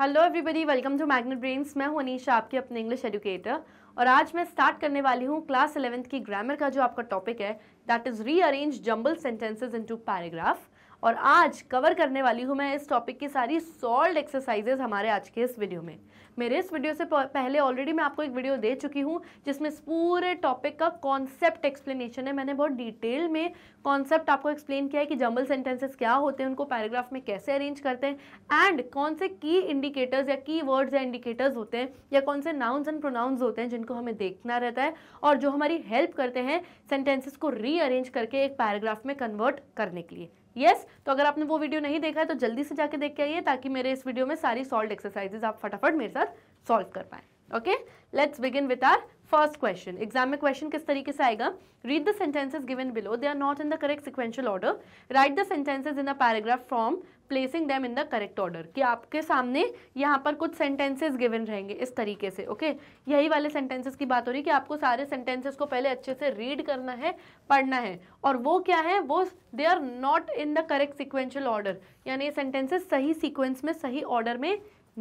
Hello everybody welcome to Magnet Brains मैं हूं अनीशा आपके अपने इंग्लिश एजुकेटर और आज मैं स्टार्ट करने वाली हूं क्लास इलेवेंथ की ग्रामर का जो आपका टॉपिक है that is rearrange jumble sentences into paragraph और आज कवर करने वाली हूँ मैं इस टॉपिक की सारी सॉल्ड एक्सरसाइजेज हमारे आज के इस वीडियो में मेरे इस वीडियो से पहले ऑलरेडी मैं आपको एक वीडियो दे चुकी हूँ जिसमें इस पूरे टॉपिक का कॉन्सेप्ट एक्सप्लेनेशन है मैंने बहुत डिटेल में कॉन्सेप्ट आपको एक्सप्लेन किया है कि जम्बल सेंटेंसेस क्या होते हैं उनको पैराग्राफ में कैसे अरेंज करते हैं एंड कौन से की इंडिकेटर्स या की वर्ड्स या इंडिकेटर्स होते हैं या कौन से नाउन्स एंड प्रोनाउंस होते हैं जिनको हमें देखना रहता है और जो हमारी हेल्प करते हैं सेंटेंसेस को रीअरेंज करके एक पैराग्राफ में कन्वर्ट करने के लिए यस तो अगर आपने वो वीडियो नहीं देखा है तो जल्दी से जाके देख के आइए ताकि मेरे इस वीडियो में सारी सॉल्व एक्सरसाइजेज आप फटाफट मेरे साथ सॉल्व कर पाएँ okay let's begin with our first question exam में क्वेश्चन किस तरीके से आएगा read the sentences given below they are not in the correct sequential order write the sentences in a paragraph from placing them in the correct order कि आपके सामने यहाँ पर कुछ सेंटेंसेस गिवन रहेंगे इस तरीके से ओके यही वाले सेंटेंसेस की बात हो रही है कि आपको सारे सेंटेंसेस को पहले अच्छे से रीड करना है पढ़ना है और वो क्या है वो they are not in the correct sequential order यानी ये सेंटेंसेस सही सिक्वेंस में सही ऑर्डर में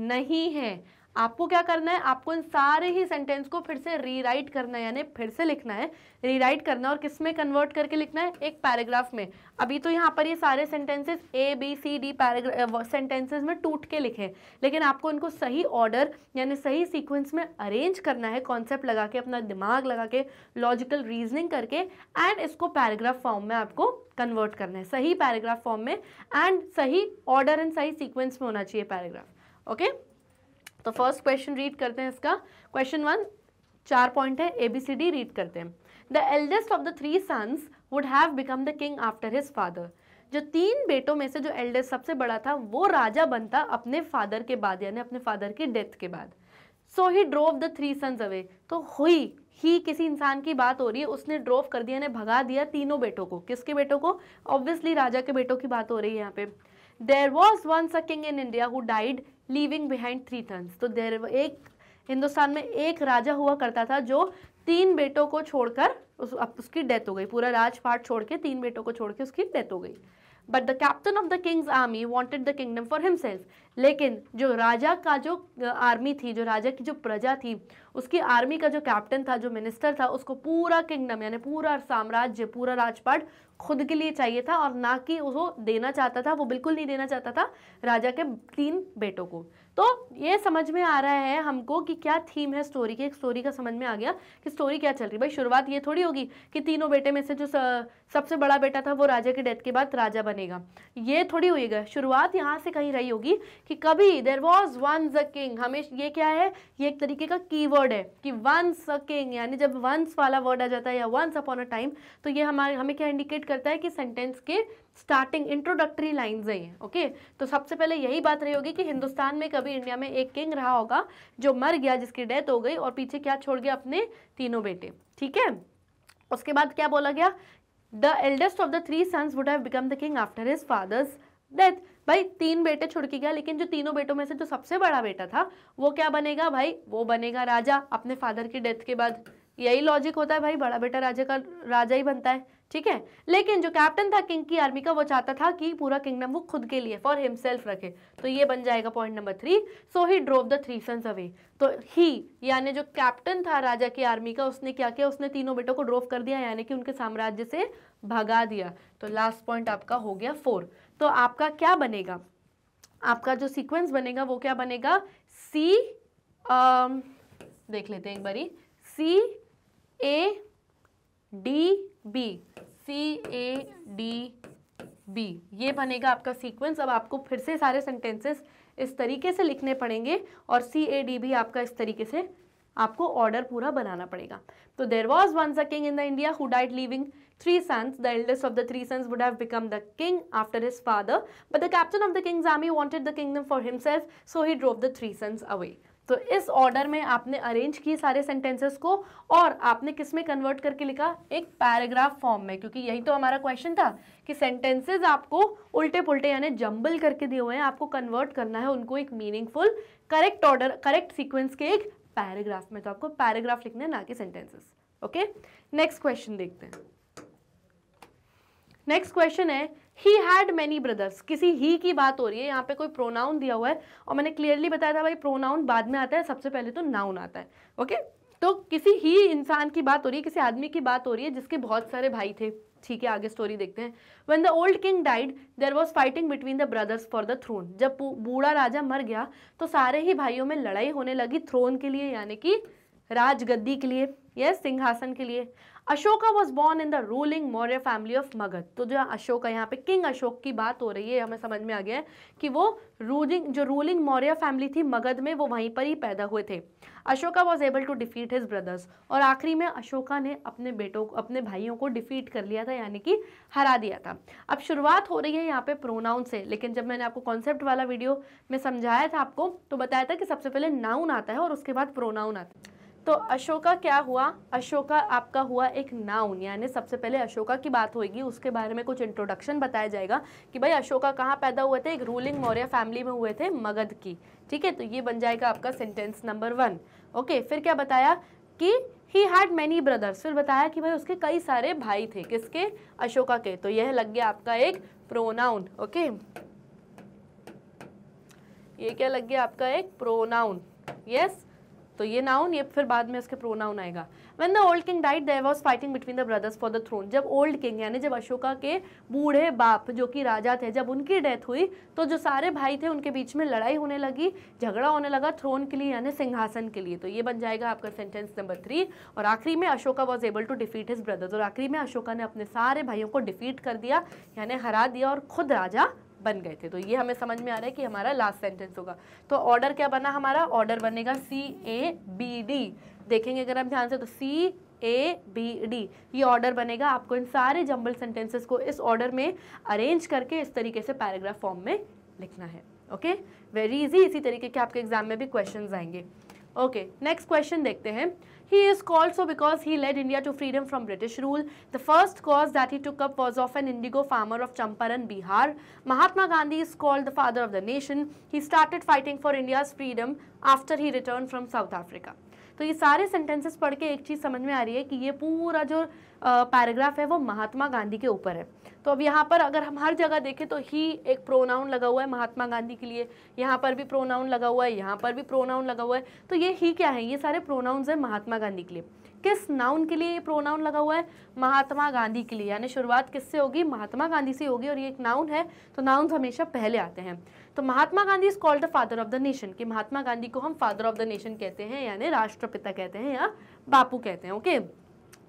नहीं है आपको क्या करना है आपको इन सारे ही सेंटेंस को फिर से रीराइट करना है यानी फिर से लिखना है रीराइट करना है और किस में कन्वर्ट करके लिखना है एक पैराग्राफ में अभी तो यहाँ पर ये सारे sentences A B C D paragraph sentences में टूट के लिखे लेकिन आपको इनको सही ऑर्डर यानी सही सीक्वेंस में अरेंज करना है कॉन्सेप्ट लगा के अपना दिमाग लगा के लॉजिकल रीजनिंग करके एंड इसको पैराग्राफ फॉर्म में आपको कन्वर्ट करना है सही पैराग्राफ फॉर्म में एंड सही ऑर्डर एंड सही सीक्वेंस में होना चाहिए पैराग्राफ ओके okay? तो फर्स्ट क्वेश्चन रीड करते हैं इसका क्वेश्चन वन चार पॉइंट है A B C D read करते हैं the eldest of the three sons would have become the king after his father जो तीन बेटों में से जो एल्डेस्ट सबसे बड़ा था वो राजा बनता अपने फादर के बाद यानी अपने फादर की डेथ के बाद so he drove the three sons away तो हुई ही किसी इंसान की बात हो रही है उसने ड्रोव कर दिया ने भगा दिया तीनों बेटों को किसके बेटों को ऑब्वियसली राजा के बेटों की बात हो रही है यहाँ पे there was once a king in India who died leaving behind three sons तो देर एक हिंदुस्तान में एक राजा हुआ करता था जो तीन बेटों को छोड़कर उस अब उसकी डेथ हो गई पूरा राजपाट छोड़ के तीन बेटों को छोड़ के उसकी डेथ हो गई but the captain of the king's army wanted the kingdom for himself लेकिन जो राजा का जो आर्मी uh, थी जो राजा की जो प्रजा थी उसकी आर्मी का जो कैप्टन था जो मिनिस्टर था उसको पूरा किंगडम यानी पूरा साम्राज्य पूरा राजपाट खुद के लिए चाहिए था और ना कि वो देना चाहता था वो बिल्कुल नहीं देना चाहता था राजा के तीन बेटों को तो ये समझ में आ रहा है हमको कि क्या थीम है स्टोरी की एक स्टोरी का समझ में आ गया कि स्टोरी क्या चल रही भाई शुरुआत ये थोड़ी होगी कि तीनों बेटे में से जो सबसे बड़ा बेटा था वो राजा की डेथ के बाद राजा बनेगा ये थोड़ी गई शुरुआत यहाँ से कहीं रही होगी कि कभी there was one the king हमेश ये क्या है ये एक तरीके का की वर्ड है कि वंस अ किंग यानी जब वंस वाला वर्ड आ जाता है या वंस अपॉन अ टाइम तो ये हमारे हमें क्या इंडिकेट करता है कि सेंटेंस के स्टार्टिंग इंट्रोडक्टरी लाइन्स है ये ओके तो सबसे पहले यही बात रही होगी कि हिंदुस्तान में कभी इंडिया में एक किंग रहा होगा जो मर गया जिसकी डेथ हो गई और पीछे क्या छोड़ गया अपने तीनों बेटे ठीक है उसके बाद क्या बोला गया the eldest of the three sons would have become the king after his father's death भाई तीन बेटे छुड़की गया लेकिन जो तीनों बेटों में से जो सबसे बड़ा बेटा था वो क्या बनेगा भाई वो बनेगा राजा अपने फादर की डेथ के बाद यही लॉजिक होता है भाई बड़ा बेटा राजा का राजा ही बनता है ठीक है लेकिन जो कैप्टन था किंग की आर्मी का वो चाहता था कि पूरा किंगडम वो खुद के लिए फॉर हिमसेल्फ रखे तो ये बन जाएगा point number three so he drove the three sons away तो ही यानी जो कैप्टन था राजा की आर्मी का उसने क्या किया उसने तीनों बेटों को ड्रोव कर दिया यानी कि उनके साम्राज्य से भगा दिया तो लास्ट पॉइंट आपका हो गया फोर तो आपका क्या बनेगा आपका जो सीक्वेंस बनेगा वो क्या बनेगा सी um, देख लेते हैं एक बारी C A D B C A D B ये बनेगा आपका सीक्वेंस अब आपको फिर से सारे सेंटेंसेस इस तरीके से लिखने पड़ेंगे और सी ए डी बी आपका इस तरीके से आपको ऑर्डर पूरा बनाना पड़ेगा तो there was one the king in the India who died leaving three sons the eldest of the three sons would have become the king after his father but the captain of the king's army wanted the kingdom for himself so he drove the three sons away तो इस order में आपने arrange किए सारे sentences को और आपने किस में कन्वर्ट करके लिखा एक पैराग्राफ फॉर्म में क्योंकि यही तो हमारा क्वेश्चन था कि सेंटेंसेस आपको उल्टे पुल्टे यानी जंबल करके दिए हुए हैं आपको कन्वर्ट करना है उनको एक meaningful correct order correct sequence के एक पैराग्राफ में तो आपको पैराग्राफ लिखना है ना कि सेंटेंसेस ओके नेक्स्ट क्वेश्चन देखते हैं नेक्स्ट क्वेश्चन है ही हैड मैनी ब्रदर्स किसी ही की बात हो रही है यहाँ पे कोई प्रोनाउन दिया हुआ है और मैंने क्लियरली बताया था भाई प्रोनाउन बाद में आता है सबसे पहले तो नाउन आता है ओके तो किसी ही इंसान की बात हो रही है किसी आदमी की बात हो रही है जिसके बहुत सारे भाई थे ठीक है आगे स्टोरी देखते हैं when the old king died there was fighting between the brothers for the throne जब बूढ़ा राजा मर गया तो सारे ही भाइयों में लड़ाई होने लगी थ्रोन के लिए यानी कि राजगद्दी के लिए यस सिंहासन के लिए Ashoka was born in the ruling Maurya family of Magadha तो जो अशोका यहाँ पे किंग अशोक की बात हो रही है हमें समझ में आ गया है कि वो रूलिंग जो रूलिंग मौर्य फैमिली थी मगध में वो वहीं पर ही पैदा हुए थे Ashoka was able to defeat his brothers और आखिरी में अशोका ने अपने बेटों को अपने भाइयों को डिफीट कर लिया था यानी कि हरा दिया था अब शुरुआत हो रही है यहाँ पे प्रोनाउन से लेकिन जब मैंने आपको कॉन्सेप्ट वाला वीडियो में समझाया था आपको तो बताया था कि सबसे पहले नाउन आता है और उसके बाद प्रोनाउन आता है तो अशोका क्या हुआ अशोका आपका हुआ एक नाउन यानी सबसे पहले अशोका की बात होगी उसके बारे में कुछ इंट्रोडक्शन बताया जाएगा कि भाई अशोका कहाँ पैदा हुए थे एक रूलिंग मौर्य फैमिली में हुए थे मगध की ठीक है तो ये बन जाएगा आपका सेंटेंस नंबर वन ओके फिर क्या बताया कि ही हैड मैनी ब्रदर्स फिर बताया कि भाई उसके कई सारे भाई थे किसके अशोका के तो यह लग गया आपका एक प्रोनाउन ओके ये क्या लग गया आपका एक प्रोनाउन यस तो ये नाउन ये फिर बाद में उसके प्रोनाउन आएगा when the old king died there was fighting between the brothers for the throne जब ओल्ड किंग यानी जब अशोका के बूढ़े बाप जो कि राजा थे जब उनकी डेथ हुई तो जो सारे भाई थे उनके बीच में लड़ाई होने लगी झगड़ा होने लगा थ्रोन के लिए यानी सिंहासन के लिए तो ये बन जाएगा आपका सेंटेंस नंबर थ्री और आखिरी में Ashoka was able to defeat his brothers और आखिरी में अशोका ने अपने सारे भाइयों को डिफीट कर दिया यानी हरा दिया और खुद राजा बन गए थे तो ये हमें समझ में आ रहा है कि हमारा लास्ट सेंटेंस होगा तो ऑर्डर क्या बना हमारा ऑर्डर बनेगा सी ए बी डी देखेंगे अगर आप ध्यान से तो सी ए बी डी ये ऑर्डर बनेगा आपको इन सारे जम्बल सेंटेंसेस को इस ऑर्डर में अरेंज करके इस तरीके से पैराग्राफ फॉर्म में लिखना है ओके वेरी इजी इसी तरीके के आपके एग्जाम में भी क्वेश्चंस आएंगे ओके नेक्स्ट क्वेश्चन देखते हैं He is called so because he led India to freedom from British rule. The first cause that he took up was of an indigo farmer of Champaran, Bihar. Mahatma Gandhi is called the father of the nation. He started fighting for India's freedom after he returned from South Africa. तो ये सारे sentences पढ़ के एक चीज़ समझ में आ रही है कि ये पूरा जो पैराग्राफ है वो महात्मा गांधी के ऊपर है तो अब यहाँ पर अगर हम हर जगह देखें तो ही एक प्रोनाउन लगा हुआ है महात्मा गांधी के लिए यहाँ पर भी प्रोनाउन लगा हुआ है यहाँ पर भी प्रोनाउन लगा हुआ है तो ये ही क्या है ये सारे प्रोनाउन्स हैं महात्मा गांधी के लिए किस नाउन के लिए ये प्रोनाउन लगा हुआ है महात्मा गांधी के लिए यानी शुरुआत किससे होगी महात्मा गांधी से होगी और ये एक नाउन है तो नाउन हमेशा पहले आते हैं तो Mahatma Gandhi is called the father of the nation कि महात्मा गांधी को हम फादर ऑफ द नेशन कहते हैं यानी राष्ट्रपिता कहते हैं या बापू कहते हैं ओके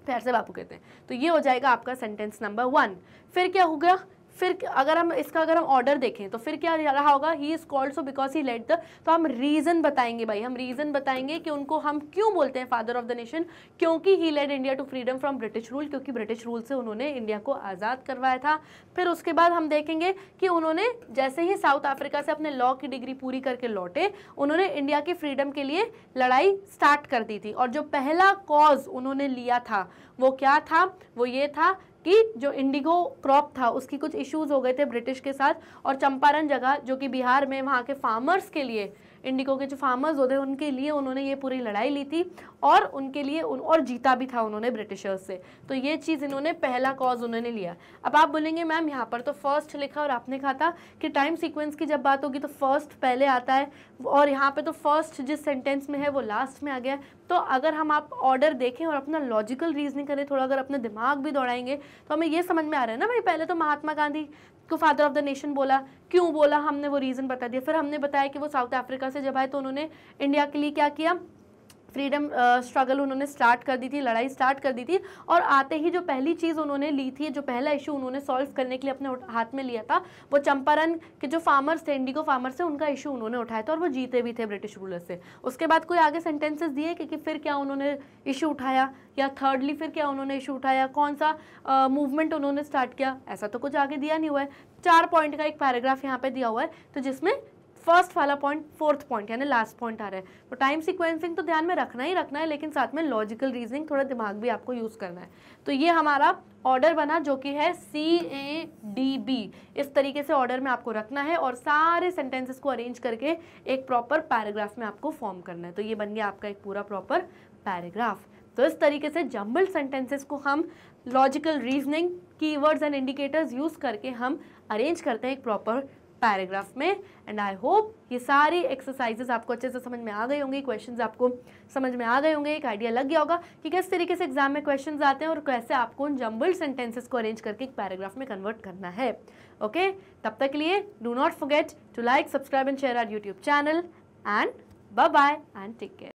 फिर से बापू कहते हैं तो ये हो जाएगा आपका सेंटेंस नंबर वन फिर क्या हो गया फिर अगर हम इसका अगर हम ऑर्डर देखें तो फिर क्या रहा होगा he is called so because he led the तो हम रीज़न बताएंगे भाई हम रीज़न बताएंगे कि उनको हम क्यों बोलते हैं फादर ऑफ द नेशन क्योंकि he led India to freedom from British rule क्योंकि ब्रिटिश रूल से उन्होंने इंडिया को आज़ाद करवाया था फिर उसके बाद हम देखेंगे कि उन्होंने जैसे ही साउथ अफ्रीका से अपने लॉ की डिग्री पूरी करके लौटे उन्होंने इंडिया की फ्रीडम के लिए लड़ाई स्टार्ट कर दी थी और जो पहला कॉज उन्होंने लिया था वो क्या था वो ये था कि जो इंडिगो क्रॉप था उसकी कुछ इश्यूज हो गए थे ब्रिटिश के साथ और चंपारण जगह जो कि बिहार में वहाँ के फार्मर्स के लिए इंडिगो के जो फार्मर्स होते हैं उनके लिए उन्होंने ये पूरी लड़ाई ली थी और उनके लिए उन, और जीता भी था उन्होंने ब्रिटिशर्स से तो ये चीज़ इन्होंने पहला कॉज उन्होंने लिया अब आप बोलेंगे मैम यहाँ पर तो फर्स्ट लिखा और आपने कहा था कि टाइम सिक्वेंस की जब बात होगी तो फर्स्ट पहले आता है और यहाँ पर तो फर्स्ट जिस सेंटेंस में है वो लास्ट में आ गया तो अगर हम आप ऑर्डर देखें और अपना लॉजिकल रीजनिंग करें थोड़ा अगर अपना दिमाग भी दौड़ाएंगे तो हमें ये समझ में आ रहा है ना भाई पहले तो महात्मा गांधी को फादर ऑफ द नेशन बोला क्यों बोला हमने वो रीज़न बता दिया फिर हमने बताया कि वो साउथ अफ्रीका से जब आए तो उन्होंने इंडिया के लिए क्या किया फ्रीडम स्ट्रगल उन्होंने स्टार्ट कर दी थी लड़ाई स्टार्ट कर दी थी और आते ही जो पहली चीज़ उन्होंने ली थी जो पहला इशू उन्होंने सॉल्व करने के लिए अपने हाथ में लिया था वो चंपारण के जो फार्मर्स थे इंडिगो फार्मर्स थे उनका इशू उन्होंने उठाया था और वो जीते भी थे ब्रिटिश रूलर से उसके बाद कोई आगे सेंटेंसेस दिए कि, फिर क्या उन्होंने इशू उठाया या थर्डली फिर क्या उन्होंने इशू उठाया कौन सा मूवमेंट उन्होंने स्टार्ट किया ऐसा तो कुछ आगे दिया नहीं हुआ है चार पॉइंट का एक पैराग्राफ यहाँ पे दिया हुआ है तो जिसमें फर्स्ट वाला पॉइंट फोर्थ पॉइंट यानी लास्ट पॉइंट आ रहा है तो टाइम सिक्वेंसिंग तो ध्यान में रखना ही रखना है लेकिन साथ में लॉजिकल रीजनिंग थोड़ा दिमाग भी आपको यूज़ करना है तो ये हमारा ऑर्डर बना जो कि है सी ए डी बी इस तरीके से ऑर्डर में आपको रखना है और सारे सेंटेंसेस को अरेंज करके एक प्रॉपर पैराग्राफ में आपको फॉर्म करना है तो ये बन गया आपका एक पूरा प्रॉपर पैराग्राफ तो इस तरीके से जम्बल सेंटेंसेस को हम logical reasoning keywords and indicators use करके हम अरेंज करते हैं एक प्रॉपर पैराग्राफ में एंड आई होप ये सारी एक्सरसाइजेस आपको अच्छे से समझ में आ गई होंगी क्वेश्चन आपको समझ में आ गए होंगे एक आइडिया लग गया होगा कि किस तरीके से एग्जाम में क्वेश्चन आते हैं और कैसे आपको उन जम्बल्ड सेंटेंसेस को अरेंज करके एक पैराग्राफ में कन्वर्ट करना है ओके okay? तब तक के लिए do not forget to like subscribe and share our YouTube channel and bye bye and take care